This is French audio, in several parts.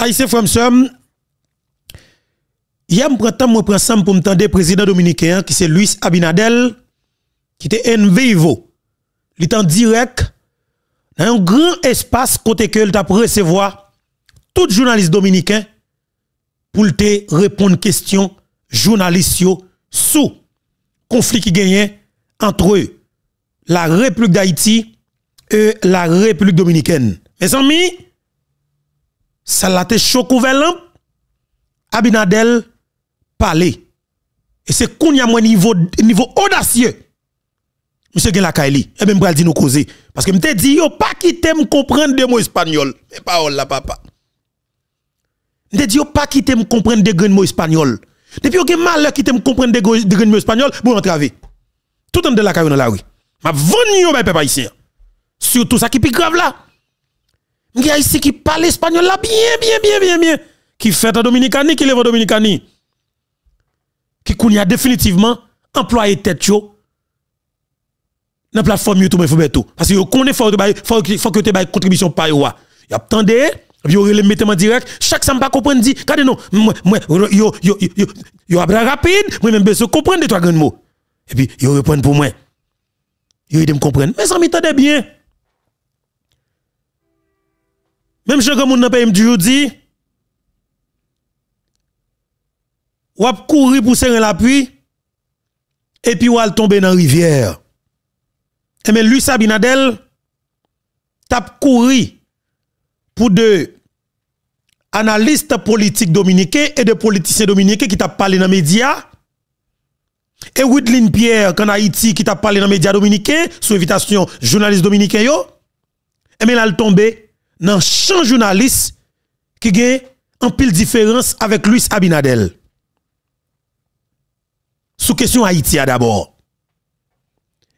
Aïssé Framsum, il je a temps, pour me tendre président dominicain, qui c'est Luis Abinadel, qui était en vivo. Il est en direct, dans un grand espace, côté que il t'a recevoir tout journaliste dominicain pour te répondre question journalistio sous conflit qui gagne entre la République d'Haïti et la République dominicaine. Mes amis, Salate Chokouvelan, Abinadel, parler. Et c'est qu'on y a moins niveau, niveau audacieux. Monsieur Gen Lakaili, et eh ben, même dit nous causer. Parce que m'te dit, yo, pas quitter me comprendre des mots espagnols. Mais parole là, papa. M'te dit, yo, pas quitter me comprendre des grands mots espagnols. Depuis que malheur qui t'aime comprendre des grands mots espagnols, bon entraver. Tout en de la dans la rue. Ma vann yo, ben, papa ici. Surtout ça qui est plus grave là. Il y a ici qui parle espagnol là bien, bien, bien, bien, bien. Qui fait en Dominicanie, qui lève en Dominicanie. Qui connaît définitivement employé tête yo. Dans la plateforme YouTube, il faut tout. Parce que vous connaissez, il faut que tu aies une contribution par yo. Il y a tant puis vous les mettez en direct. Chaque samba pas comprendre, dit, regardez non, moi, moi, yo, yo, yo, yo, rapide, moi même besoin comprendre de trois grands mots. Et puis, yo reprenez pour moi. Yo, ils me comprendre. Mais ça m'étendait bien. Même si moun nan paye pas dit a courir pour serrer l'appui et puis a tombé dans la rivière. Et eh, mais lui Sabinadel a couru pour deux analystes politiques dominicains et de politiciens dominicains qui t'a parlé dans les médias. Et Widlin Pierre, qu'en Haïti, qui t'a parlé dans les médias dominicains, sous invitation des journalistes yo, et eh, mais là, tombé dans champ journaliste qui gagne en pile différence avec Luis Abinadel. Sous question Haïti d'abord.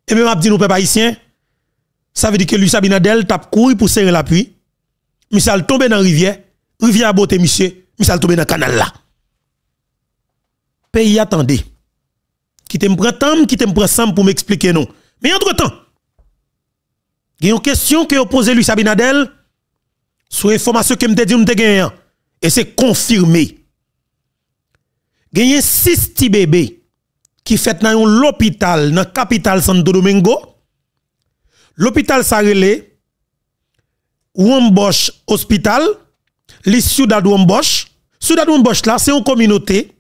Et même dit nous peuple haïtien, ça veut dire que Luis Abinadel tape courir pour serrer l'appui, mais ça tombe dans rivière, rivière à beauté monsieur, mais ça tombe dans canal là. Pays attendez. Qui t'aime prend temps, qui t'aime prend temps pour m'expliquer non. Mais entre-temps, il y a une question que vous posé Luis Abinadel sous information que me dit m'te gagné et c'est confirmé. Gagné 6 petits bébés qui fait dans l'hôpital dans capitale Santo Domingo. L'hôpital Sarelé Wambosh Hospital, les Ciudad Wambosh. Ciudad Wambosh là, c'est une communauté.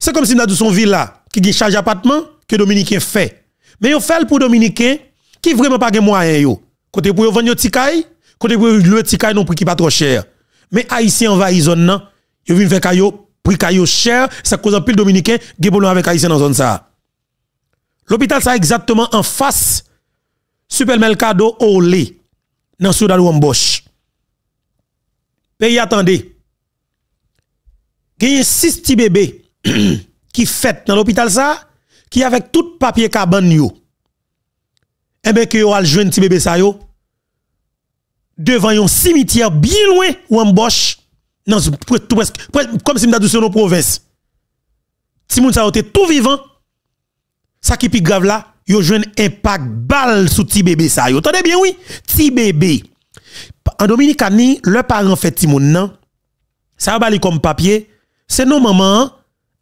C'est comme si nous de son villa qui gagne charge appartement que Dominicain fait. Mais on fait pour Dominicain qui vraiment pas moyen moyens. Côté pour vendre petit Côté le petit caillou prix qui pas trop cher. Mais haïtien en zone nan, yo vinn faire caillou prix caillou cher, ça cause un pile dominicain gè problème avec haïtien dans zone ça. L'hôpital ça exactement en face supermercado Olé dans de Wambosh. Pays attendez. a six petits bébés qui fêtent dans l'hôpital ça qui avec tout papier cabane yo. Et eh ben que yo al joindre petit bébé ça yo devant un cimetière bien loin ou en boche, dans, comme si nous nos provinces. Si nous était tout vivant, ça qui est plus grave là, yo un impact balle sous petit bébé ça. Yo entendez bien oui, petit bébé. En Dominicani, le parent fait Timoun. non. Ça va comme papier, c'est nos maman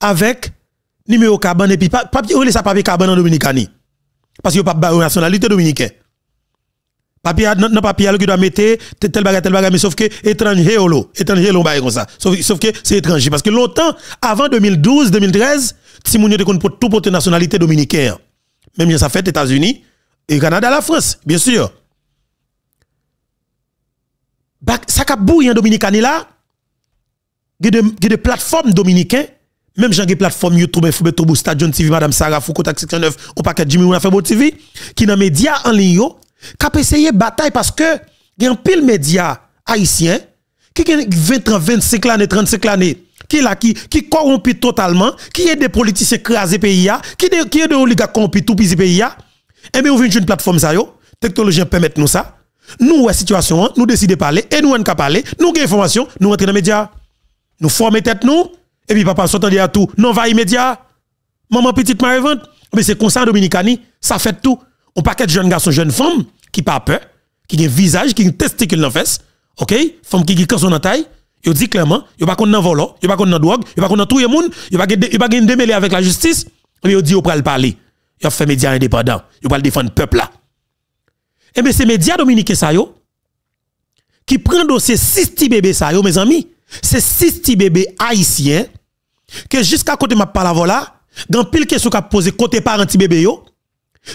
avec numéro cabane et puis papier, on ça papier caban en Dominicani. Parce que pas nationalité dominicaine papier non papier qui doit mettre tel bagage tel bagage mais sauf que étranger holo oh, étranger l'on oh, bah, comme ça sauf, que c'est étranger parce que longtemps avant 2012 2013 si moun te pour tout porter nationalité dominicaine même ça fait États-Unis et Canada la France bien sûr bah, ça cap bouille en dominicain là il y a des plateformes dominicaines même j'ai des plateformes YouTube, Foube Tobo, Stadion TV, Madame Sarah, Foucault, 69, au paquet Jimmy, on a fait TV, qui dans les médias en ligne, Kap essayer bataille parce que il y a un pile média haïtien qui a 20 ans, 25 ans, 35 ans qui là qui qui corrompu totalement, qui est des politiciens crasés pays qui de, qui est des oligarques corrompus tout pays pays Et eh bien on vient une plateforme ça yo, technologie permet nous ça. Nous la situation, hein, nous décidons de parler et nous on parler, nous avons information, nous rentrons dans les médias. Nous formons tête nous et puis papa s'entend à tout, non va immédiat. Maman petite marie mais c'est comme ça Dominicani, ça fait tout. On paquet de jeunes garçon jeune femme qui pas peur, qui a un visage, qui a un testicule dans fesse, OK? Femme qui a cancer taille, il dit clairement, il pas qu'on dans volant, il pas qu'on drogue, il pas qu'on tout le monde, il pas il pas de démêlé avec la justice, mais il dit il pas le parler. Il fait médias indépendants, il pas défendre peuple là. Et eh bien ces médias dominicains ça qui prend dossier 6 petits bébés ça mes amis, c'est 6 petits bébés haïtiens que jusqu'à côté m'a parler voilà, dans pile question qu'a posé côté parents petits bébé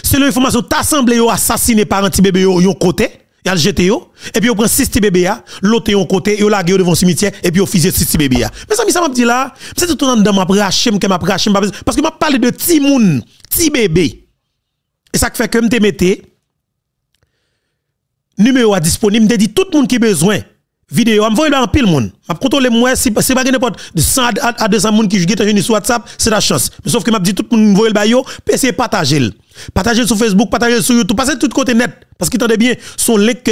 Selon l'information, t'as semblé assassiné par un petit bébé yon côté, yon jeté yo, et puis on prend six petits bébés l'autre yon côté, yon lagué devant cimetière, et puis on fusé six petits bébés Mais ça, ça m'a dit là, c'est tout le temps m'a m'a raché, parce que m'a parlé de ti moun, petit bébé. Et ça fait que m'te mette, numéro disponible, m'te dit tout le monde qui besoin, vidéo, m'voye en pile moun. M'a contrôlé moi, si c'est pas n'importe, de 100 à 200 moun qui jouent sur WhatsApp, c'est la chance. sauf que m'a dit tout le monde m'voye le bayo, puis partager Partagez sur Facebook, partagez sur YouTube, passez de tout côté net. Parce qu'il bien, son lec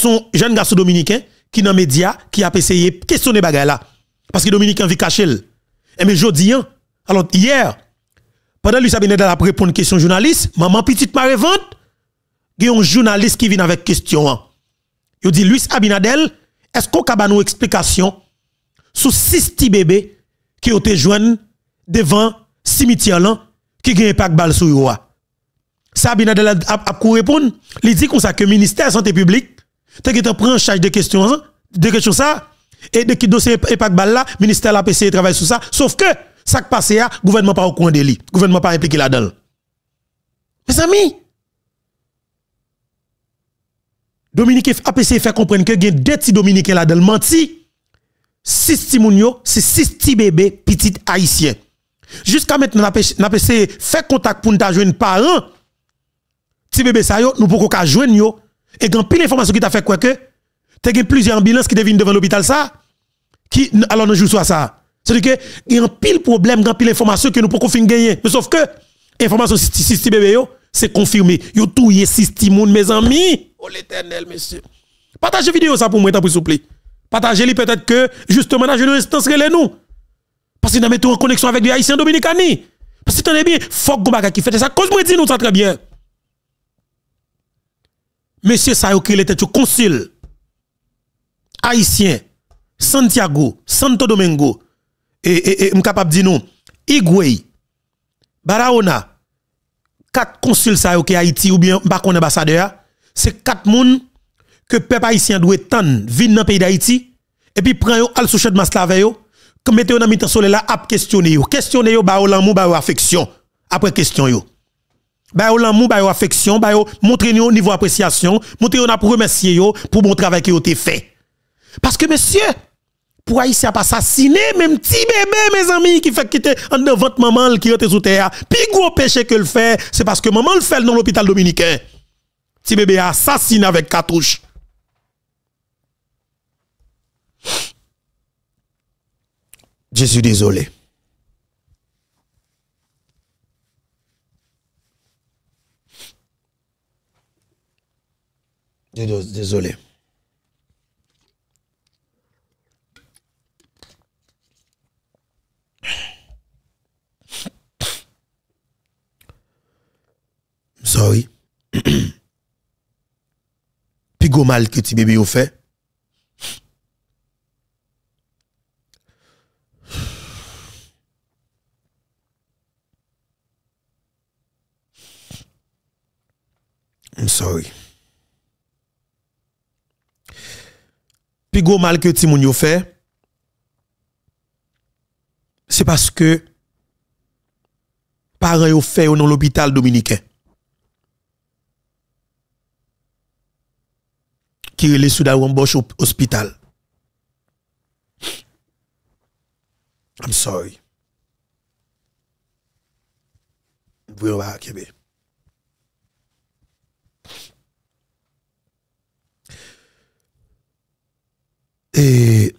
son jeune garçon dominicain qui dans les médias, qui a essayé de questionner les là. Parce que Dominicain vit caché. Et eh mais dis, hein. alors hier, pendant Luis Abinadel a répondu à une question journaliste, maman petite marée vente, il y a un journaliste qui vient avec question. Hein. Il dit Luis Abinadel, est-ce qu'on a une explication sur 6 petits bébés qui ont été joints devant cimetière là qui n'a pas balle sur eux Sabine a a kou répondre, il dit le ministère que ministère santé publique, tant qu'il prend en charge de questions, hein, des questions ça, et de qui dossier et pas balle là, ministère la PC travaille sur ça, sauf que, ça qui passe Le gouvernement pas au courant de lui, gouvernement pas impliqué là-dedans. Mes amis, Dominique APC fait comprendre que il y a deux petits Dominicains là-dedans, menti, six petits mounio, c'est six petits bébés, petits haïtiens. Jusqu'à maintenant, l'APC fait contact pour nous jouer un parent, si bébé ça yo, nous pouvons jouer. joindre Et quand pile information qui t'a fait quoi que, t'as plusieurs ambulances qui deviennent devant l'hôpital ça, qui, alors nous jouons sur ça. C'est-à-dire que, il y a un pile problème, il pile information que nous pouvons finir gagner. Mais sauf que, information si petit bébé yo, c'est confirmé. Yo tout yé six mes amis. Oh l'éternel, monsieur. Partagez vidéo ça pour moi, t'as pris plaît. Partagez-les peut-être que, justement, je une instance, les nous. Parce que nous mettons en connexion avec les Haïtiens Dominicani. Parce que t'en es bien, fuck Gombaga qui fait ça. Cause me dit nous, ça très bien. Monsieur Sayo qui était consul haïtien, Santiago, Santo Domingo, et, et, capable de dire non, Igwe, Barahona, quatre consuls Sayo qui Haïti ou bien pas ambassadeur, c'est quatre moun que peuple haïtien doit tendre vin dans pays d'Haïti et puis prend yo al souchet mas maslave yo, que mettez yo dans mitan soleil la a questionner yo, questionner yo ba ou l'amour ba ou affection après question yo bah l'amour bah affection bah montrer au niveau appréciation montrer on a pour remercier yo pour bon travail qui ont été fait parce que monsieur pour haïtien pas assassiner même petit bébé mes amis qui fait quitter en devant maman qui était sous terre plus gros péché que le fait c'est parce que maman le fait dans l'hôpital dominicain petit bébé assassiné avec cartouche je suis désolé Désolé. Sorry. Puis go mal que tu bébé au fait. I'm sorry. plus gros mal que ti moun fait, c'est parce que parents ont fait dans l'hôpital dominicain. Qui est le soudain embauche hospital. hôpital. I'm sorry. Vous avez Et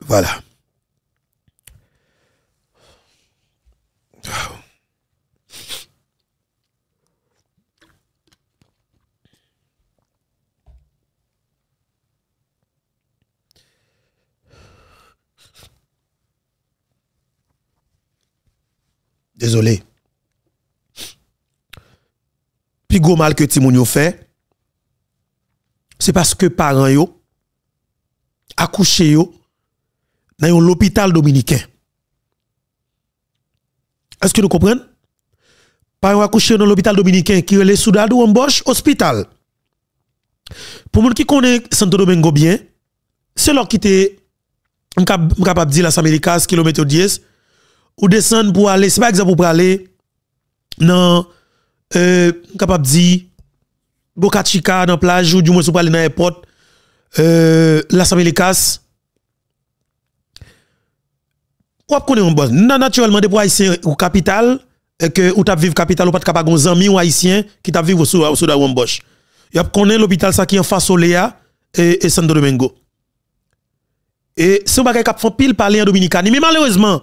voilà. Désolé. plus gros mal que Timoun fait, c'est parce que parents yo accouché yo dans l'hôpital dominicain. Est-ce que nous comprenons? Parents accouché dans l'hôpital dominicain qui est le Soudad ou Bosch Hospital. Pour ceux qui connaît Santo Domingo bien, c'est là qui était capable de dire la Américas, kilomètre 10, ou descendre pour aller, c'est pas exemple pour aller dans euh, capable de dire, Boca Chica dans la plage, ou du moins, si vous aller dans l'aéroport, euh, les casse. Ou ap konnen naturellement de pou haïtien ou capital, que ou t'as vivre capital ou pas capable gon ou haïtien qui vivent vivre au sud de Wambosh. Y'a Yon l'hôpital ça qui en face au Léa et, et Santo Domingo. Et c'est un bagay kap font pile parler en Dominicani. Mais malheureusement,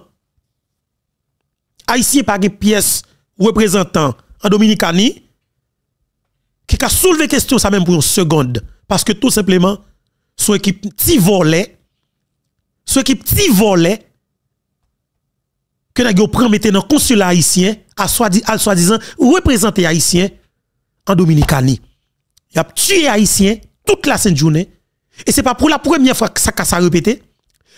haïtien pas de pièce représentant en Dominicanie, qui a soulevé question ça même pour une seconde. Parce que tout simplement, son équipe petit volet, son équipe petit volet, que nous prenons dans consulat haïtien, à soi-disant représenter haïtien en Dominicanie. Il a tué haïtien toute la sainte journée. Et c'est pas pour la première fois que ça a répété.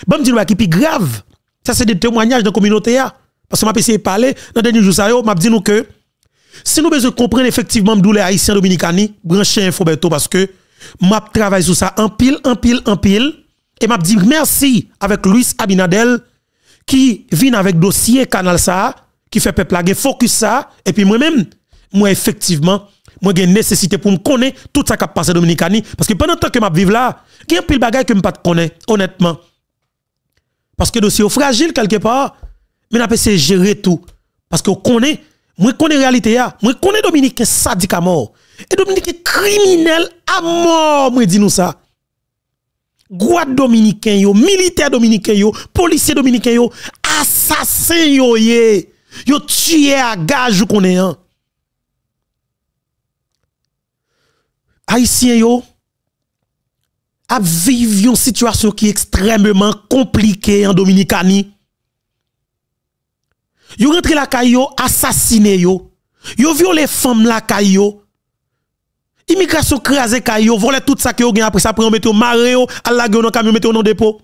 Bon, dis bah, qui grave. Ça, c'est des témoignages de la communauté. Hein. Parce que m'a essayé parler, dans le dernier jour, m'a dit nous que si nous besoin comprendre effectivement d'où les Haïtiens Dominicani, branchez Info parce que m'a travaille sur ça en pile, en pile, en pile. Et m'a dit merci avec Luis Abinadel qui vient avec dossier Canal ça, qui fait peuple la focus ça. Et puis moi-même, moi effectivement, moi j'ai nécessité pour me connaître tout ça qui a passé Dominicani. Parce que pendant temps que m'a vivre là, il y a un pile bagaille que me pas connaître, honnêtement. Parce que dossier fragile quelque part, mais n'a pas gérer tout. Parce qu'on connaît moi connais réalité ya. Moi connais Dominique sadique à mort. Et Dominique est criminel à mort, moi dis nous ça. Guad dominicain yo, militaire dominicain yo, policier dominicain yo, assassin yo ye. Yo tué à gage ou est hein. Haïtien yo a une situation qui est extrêmement compliquée en Dominicanie. Yo rentre la caillou, assassiné yo. Yo violé femme la caillou. Immigration crasé caillou, volé tout ça qu'ils yo après ça prend mettre maré yo, à la gueule dans camion mettre dans dépôt.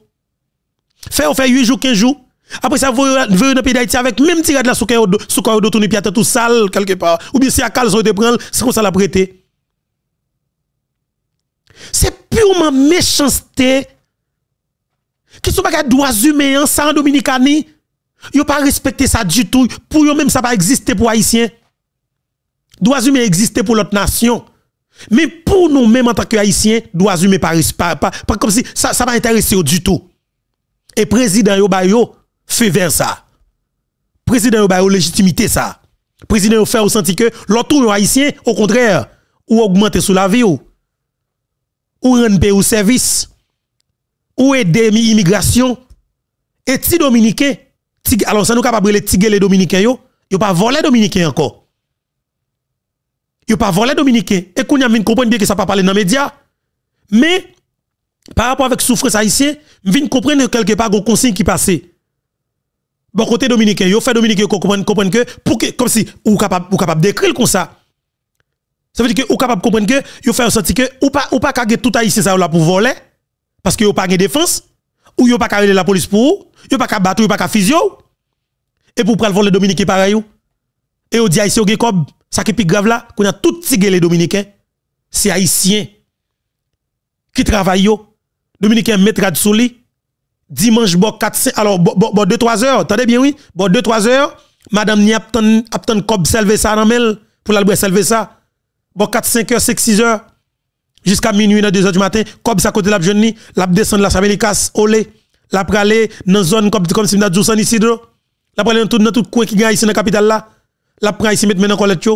Fait on fait 8 jours 15 jours. Après ça vous venez dans pays d'Haïti avec même de la souka yo souka yo tourner pied tout sale quelque part ou bien si à calzon te prendre, c'est comme ça la prêter. C'est purement méchanceté. Qui sont pas droits humains, hein, ça en Dominicanie Yo pas respecté ça du tout. Pour eux même ça pas exister pour haïtiens. Droits humains exister pour l'autre nation. Mais pour nous mêmes en tant que Haïtien, droits humains pas comme si ça ça pas intéressé du tout. Et président yo ba fait vers ça. Président yo ba légitimité ça. Président yo fait au senti que l'autre haïtien au contraire ou augmenter sous la vie ou ou au service ou aider immigration et si dominicain alors ça nous capable de tiguer les dominicains yo, yo pas volé dominicains encore. Yo pas volé dominicains et qu'on y a comprendre bien que ça pas parler dans les médias. Mais par rapport avec souffrance haïtienne, vinn comprendre quelque part les consignes qui passait. Bon côté dominicain, yo fait dominicain comprendre comprendre que pour que comme si ou capable ou capable d'écrire comme ça. Ça veut dire que ou capable comprendre que yo fait sentir que ou pas ou pas tout haïtien ça là pour voler parce que yo pas de défense ou yo pas la police pour yo pas qu'à battre, pas qu'à physio. Et pour prendre le par pareil. Et on dit Haïti ah, ou ça qui plus grave là, qu'on a tout tigé les Dominicains. C'est haïtien qui travaille yo. Dominicain mettra sous souli. Dimanche bon 4 5 alors bon 2 3 heures, attendez bien oui, bon 2 3 heures, madame ni apten, aptan kob selve ça dans mel pour l'albre selve ça. Bon 4 5 heures, 6 6 heures jusqu'à minuit na 2 heures du matin, kob ça côté la jeune ni, la descendre la casse, olé la pralé dans zone comme comme si nous avons ici la pralé tout dans tout coin qui gagne ici dans capitale là la prend ici mettre maintenant collecte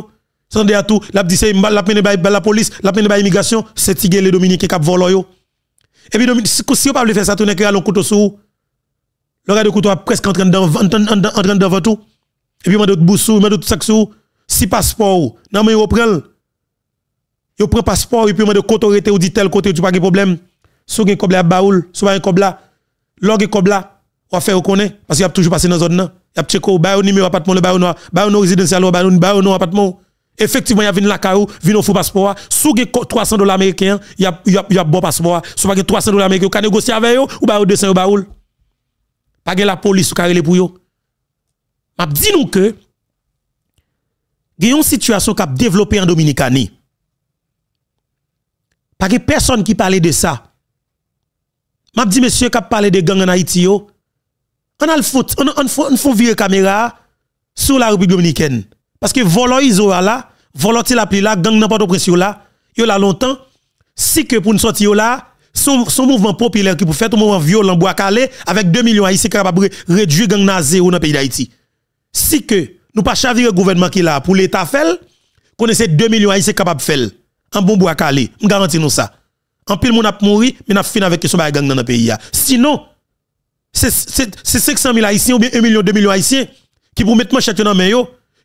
sans à tout la dit c'est la mené bay la police la mené bay immigration c'est tigé les dominicains cap volo yo et puis si on pas faire ça tourner que allons couteau sous le gars de couteau presque en train d'en en train avant tout et puis m'a d'autres boussou m'a d'autres sac sous si passeport non mais on prend yo prend passeport et puis m'a de autorité ou dit tel côté tu pas de problème sous un cobla baoul sous un cobla log cobla e on fait reconnaître parce qu'il a toujours passé dans zone Il il a checké au bail numéro appartement le bayon noir non résidentiel ou bayon appartement effectivement il y a venu la caillou, vient au faux passeport sous 300 dollars américains il y a il a bon passeport sous 300 dollars américains on négocier avec eux ou bail 200 au baoul. pas la police ou carré pour eux m'a dit nous que il y a une situation qui a développé en Dominicanie. Pas que personne qui parlait de ça m'a dit monsieur qui parlé de gang en Haïti On a le foot, on on on virer caméra sur la République dominicaine parce que volo iso là, volo la pli là, gang n'importe prince là, yo là longtemps si que pour nous sortir là son, mouvement populaire qui pour faire un mouvement violent bois calé avec 2 millions haïtiens capable réduire gang na zéro dans le pays d'Haïti. Si que nous pas chavirer gouvernement qui là pour l'état fait, connaissez 2 millions haïtiens capable faire un bon bois calé, me garantis nous ça en pile moun ap mouri, mais n'a fini avec question gang dans le pays. Sinon, c'est 500 000 haïtiens ou bien 1 million, 2 millions haïtiens qui pour mettre manchette dans main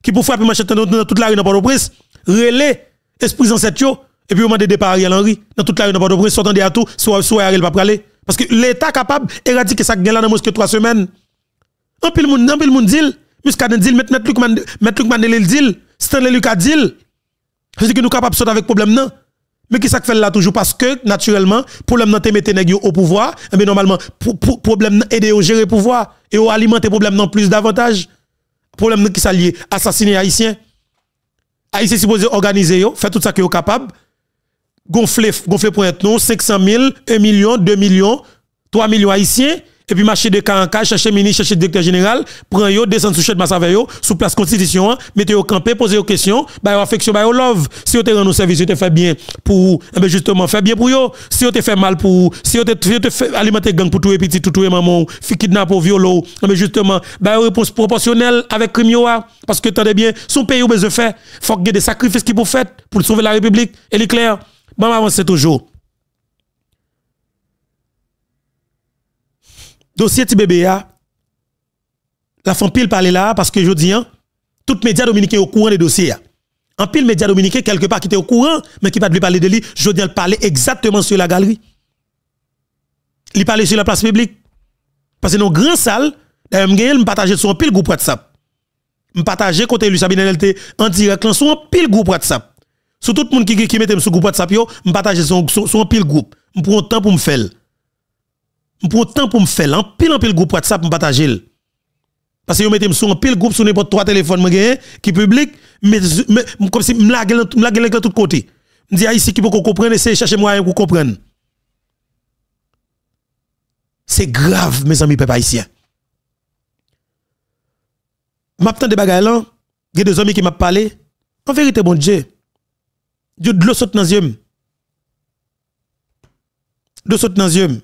qui pour frapper manchette dans toute la rue dans Port-au-Prince, relais esprit cette yo et puis on demande départ Ariel Henry dans toute la rue dans Port-au-Prince, s'entendez à tout, soit soit Ariel va aller parce que l'état capable éradiquer ça gagne là dans moins 3 semaines. En pile moun, en pile moun dit, deal. dit, mettre Luc Mandel dit, Stanley Lucas Je C'est que nous capables de sortir avec problème non mais qui ça fait là toujours parce que naturellement problème de mettre mette au pouvoir, mais eh normalement problème problème aider au gérer pouvoir et au alimenter problème non plus davantage. Problème qui s'allie assassiner haïtien. Haïtien supposé organiser faire tout ça que est capable. Gonfler gonfler pour être non 500 000, 1 million, 2 millions, 3 millions haïtiens et puis marcher de cas en cas, chercher ministre, chercher directeur général, prend yo, descendre sous chèque, de avec yo, sous place constitution, hein, mettez au campé, poser aux questions, bah affection, bah love. Si vous te rend service, si vous te fait bien pour, eh ben justement, fait bien pour yo. Si vous te fait mal pour, si vous te fait alimenter gang pour tout et petit, tout tout et maman, fi kidnapper, violo, eh ben justement, bah réponse proportionnelle avec crime parce que es bien, son pays ou besoin faire, faut que des sacrifices qui pour faire pour sauver la République, et l'éclair. Bon, avance toujours. dossier ti bébé a la font pile parler là parce que je dis médias hein, tout média au courant des dossiers en pile médias dominicains, quelque part qui était au courant mais qui pas de parler de lui je dis parler exactement sur la galerie il parlait sur la place publique parce que dans grand salle je me partager sur un pile groupe WhatsApp me partager côté lui Sabine LT en direct sur un pile groupe WhatsApp sur tout le monde qui qui mettait sur groupe WhatsApp yo me partager sur un pile groupe me prend temps pour me faire prends temps pour me faire en pile en pile groupe WhatsApp me partager. Parce que yo mettez sur un pile groupe sur n'importe trois téléphones qui public, mais m'm comme si me lague de tous côtés. Je dis ah, ici qui peut comprendre, moi chercher moyen pour comprendre. C'est grave, mes amis peuple haïtien. M'attend des bagailles là, il y a des amis qui m'a parlé. En vérité, bon Dieu, Dieu de l'eau saute dans les yeux. De saute dans les yeux.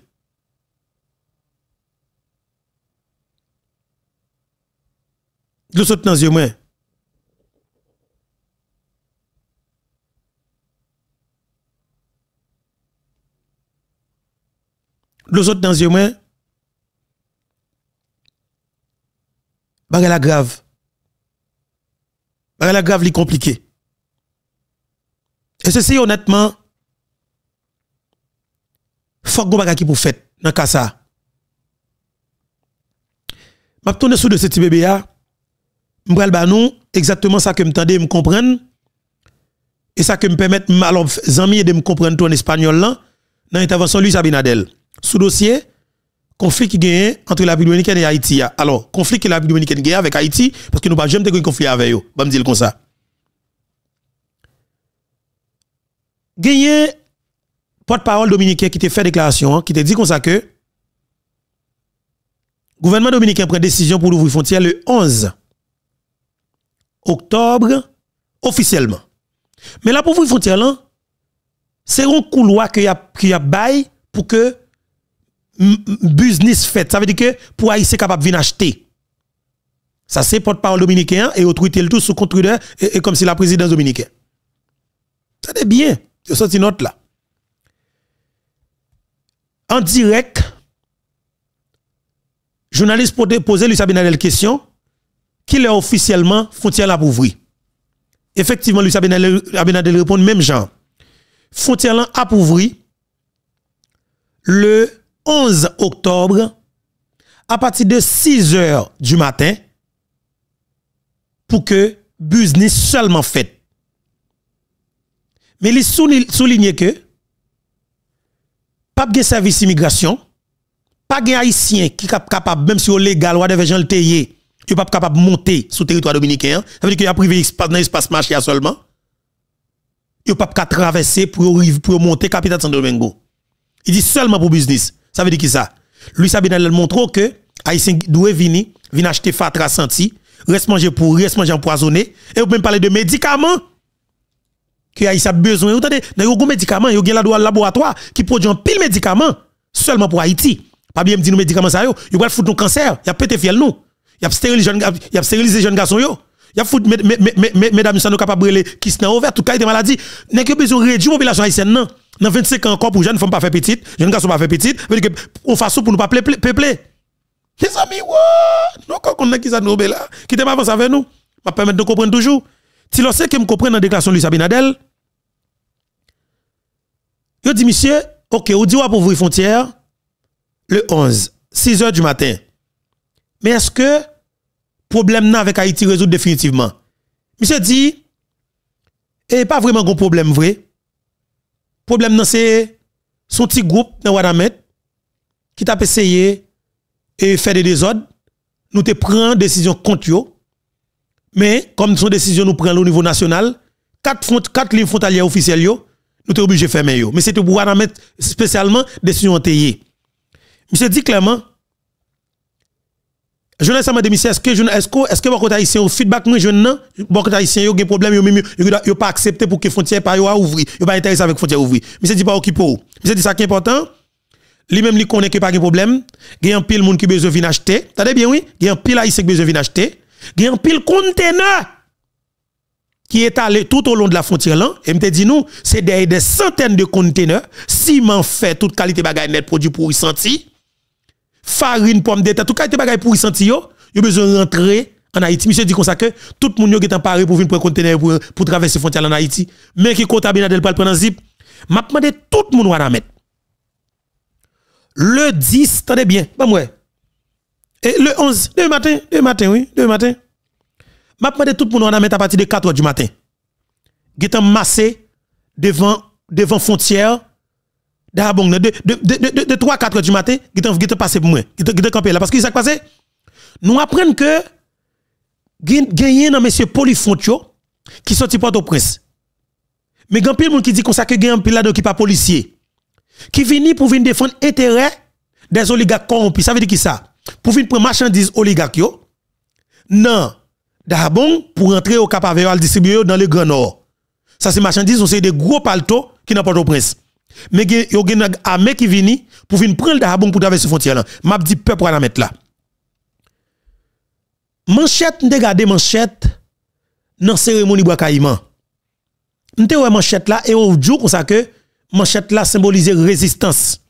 Le autres dans les mains. le autres dans les mains. elle la grave. elle la grave, li compliqué. Et ceci, honnêtement, faut que vous qui pour dans le cas ça. Je tourner sous de ce petit bébé ba banon exactement ça que je me comprendre et ça que me permet alors amis de me comprendre tout en espagnol là dans l'intervention Luis Abinadel sous dossier conflit qui gagne entre la République dominicaine et Haïti alors conflit que la République dominicaine gagne avec Haïti parce que nous pas jamais de conflit avec eux va me dire comme ça gagne porte-parole dominicain qui te fait déclaration hein, qui te dit comme ça que gouvernement dominicain prend décision pour ouvrir frontière le 11 octobre officiellement. Mais là, pour vous, frontière là, hein, c'est un couloir qui a, qui a bail pour que business fait. Ça veut dire que pour Haïti capable venir acheter. Ça, c'est porte-parole dominicain hein, et autorité le tout sous contrôle et, comme si la présidence dominicaine. Ça c'est bien. Je une note là. En direct, journaliste pour déposer à la question qu'il est officiellement frontière la Effectivement, Luis Abinadel, répond même genre. Frontière à le 11 octobre à partir de 6 heures du matin pour que business seulement fait. Mais il souligne que pas de service immigration, pas de haïtien qui est capable, même si au légal ou à des gens le n'est pas capable de monter sur le territoire dominicain. Hein. Ça veut dire qu'il y a privé espace dans l'espace marché seulement. n'est pas capable de traverser pour pour monter capitale San Domingo. Il dit seulement pour business. Ça veut dire qui ça Lui Sabinel montre que haïtien doit venir, venir acheter fatra senti, reste manger pour reste manger empoisonné et vous même parler de médicaments que Haïti a besoin. Vous entendez, dans les médicaments, il y a un laboratoire qui produit un pile médicaments seulement pour Haïti. Pas bien me dire nos médicaments ça est, Vous va foutre nos cancer, y a pété fiel nous y a stérilisé jeune y a stérilisé jeune garçon yo y a fout mesdames nous capable brûler qui sont ouvert tout cas des maladies n'est que besoin réduire population haïtienne non dans 25 ans encore pour jeunes femmes pas faire petite jeunes garçons pas faire petite veut dire que on façon pour nous pas peupler les amis ouais quand on a qui ça nous ben là qui t'aime avance avec nous m'a permettre de comprendre toujours si l'on sait que me comprendre dans déclaration Luis Abinadel il dit monsieur OK on dit pour ouvrir frontière le 11 6 h du matin mais est-ce que problème avec Haïti résout définitivement? Monsieur dit, et eh, pas vraiment un problème vrai. Problème nan c'est son petit groupe dans Wadamet qui t'a essayé et faire des désordres. Nous te une décision contre yo. Mais comme son décision nous prend au niveau national, quatre, quatre lignes frontalières officielles nous sommes obligés de fermer yo. Mais c'est pour Wadamet spécialement décision Je Monsieur dit clairement, je ne sais pas démissionner. Est-ce que je est-ce que est-ce que beaucoup au feedback moi je non beaucoup haïtien yo des problème. yo même yo pas accepté pour que frontière pas yo ouvrir. Yo pas intéressé avec frontière ouvrir. Mais c'est dit pas occupé. Mais c'est ça qui est important. Lui même lui connaît que pas de problème. Il y a un pile monde qui besoin venir acheter. T'as bien oui, il y a un pile haïtien qui besoin venir acheter. Il y a un pile conteneur qui est allé tout au long de la frontière là et me dit nous, c'est des, centaines de conteneurs ciment fait toute qualité bagaille produit pour y sentir farine, pomme de terre, tout été bagay pour y sentir yo, a besoin rentrer en Haïti. Monsieur dit comme ça que tout le monde est en Paris pour venir prendre conteneur pour, pour traverser frontière en Haïti, mais qui compte bien le prendre zip. M'a demandé tout le monde à mettre. Le 10, tenez bien, Et le 11, le matin, le matin, oui, le matin. M'a demandé tout le monde à mettre à partir de 4 h du matin. Qui massé devant devant frontière D'abord, de, de, de, de, 3 4 du matin, qui est passé pour moi, qui t'en campé là. Parce que ça passé, nous apprenons que, gagné un monsieur polifontio qui sortit Port-au-Prince. Mais il y a de gens qui disent qu'on que gagné un pilote qui pas policier, qui vient pour défendre l'intérêt des oligarques corrompus. Ça veut dire qui ça? Pour venir prendre marchandises oligarques, non. D'abord, pour entrer au Cap le distribuer dans le Grand Nord. Ça, c'est marchandises, on c'est des gros palto qui n'ont pas au prince. Mais il y a une armée qui vient pour venir prendre le Dahabon pour traverser la frontière. là. M'a dit peuple à la mettre là. Manchette, m'te manchette dans la cérémonie a M'te ouais manchette là et on dit comme ça que manchette là symbolise résistance.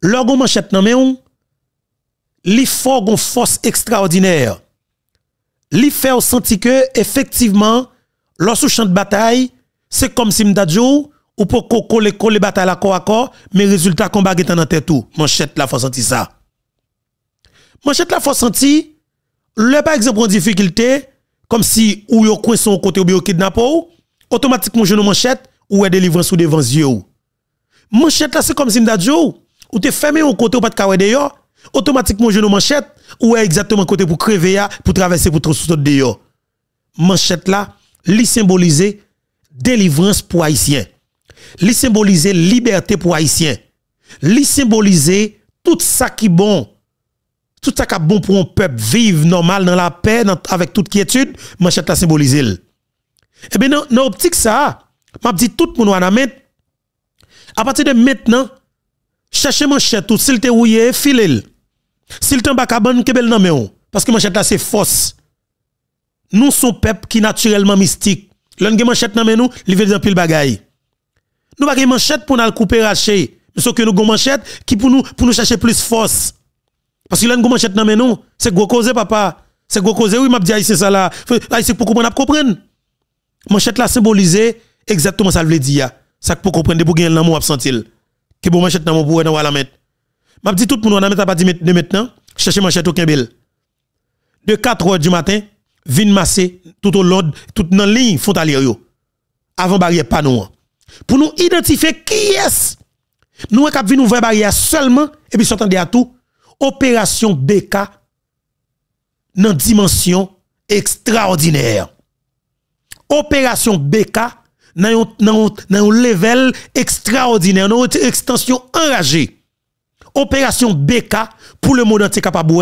Lorsque manchette nan men, li une force extraordinaire. Li fait sentir que effectivement lorsque chante bataille, c'est comme si m'ta ou pour coller les bataille à corps à corps, mais résultat combat est en tête tout. Manchette la faut sentir ça. Manchette la faut sentir le par exemple en difficulté comme si ou yo coin son côté ou bien kidnappé automatiquement je ne manchette ou est délivrance ou devant yeux. Manchette là c'est comme si m'da ou te fermé au côté ou pas de kawé d'ailleurs automatiquement je ne manchette ou est exactement côté pour crever ya, pour traverser pour de yo. Manchette là, li symbolise délivrance pour haïtiens. Li symboliser liberté pour haïtiens. Li symboliser tout ça qui bon. Tout ça qui est bon pour un peuple vivre normal dans la paix avec toute quiétude, manchette la symbolise. Eh bien, dans optique ça, m'a dit tout le met, à partir de maintenant, cherchez manchette ou s'il te rouillé, filez. S'il te bonne kebel nan Parce que manchette là c'est fausse. Nous sommes peuple qui naturellement mystique. L'on manchette nan nous, li veut dire pile bagaille. Nous pas une manchette pour nous couper raché. Mais nous avons une manchette qui pour nous, pour nous chercher plus force. Parce que là a une manchette dans nous. C'est gros cause, papa. C'est gros cause, oui, m'a dit, ah, c'est ça là. Ah, c'est pour comprendre, comprendre. Manchette là symbolise exactement ça veut dire. Ça pour comprendre, pour gagner l'amour absentil. Que bon manchette dans mon bourreau, dans la mettre. M'a dit tout pour nous, on a mettre pas partir de maintenant, chercher manchette au Kimbel. De 4 h du matin, vin masser tout au long, tout dans la ligne yo. Avant barrière panneau. Pour nous identifier qui est. Nous avons vu nous ouvrir barrière seulement, et puis s'entendre à tout, opération BK dans dimension extraordinaire. Opération BK dans un level extraordinaire, dans une extension enragée. Opération BK pour le monde entier capable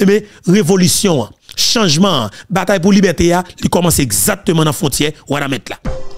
mais eh révolution, changement, bataille pour liberté, qui commence exactement dans la frontière où on mettre là.